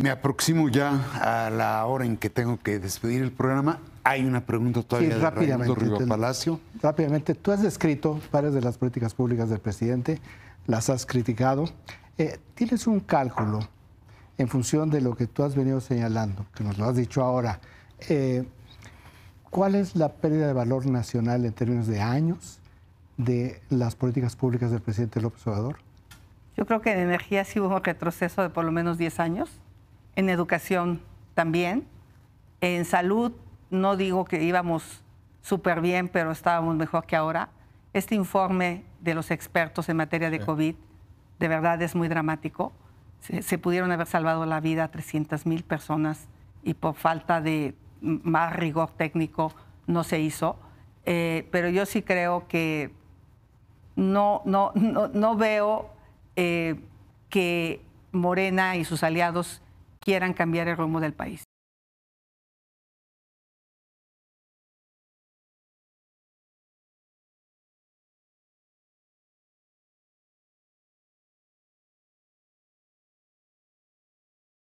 Me aproximo ya a la hora en que tengo que despedir el programa. Hay una pregunta todavía sí, rápidamente, Palacio. Rápidamente, tú has descrito varias de las políticas públicas del presidente, las has criticado. Eh, ¿Tienes un cálculo en función de lo que tú has venido señalando, que nos lo has dicho ahora? Eh, ¿Cuál es la pérdida de valor nacional en términos de años de las políticas públicas del presidente López Obrador? Yo creo que en energía sí hubo un retroceso de por lo menos 10 años en educación también, en salud no digo que íbamos súper bien, pero estábamos mejor que ahora. Este informe de los expertos en materia de COVID de verdad es muy dramático. Se, pudieron haber salvado la vida a 300 mil personas y por falta de más rigor técnico no se hizo. Eh, pero yo sí creo que no, no, no, veo eh, que Morena y sus aliados quieran cambiar el rumbo del país.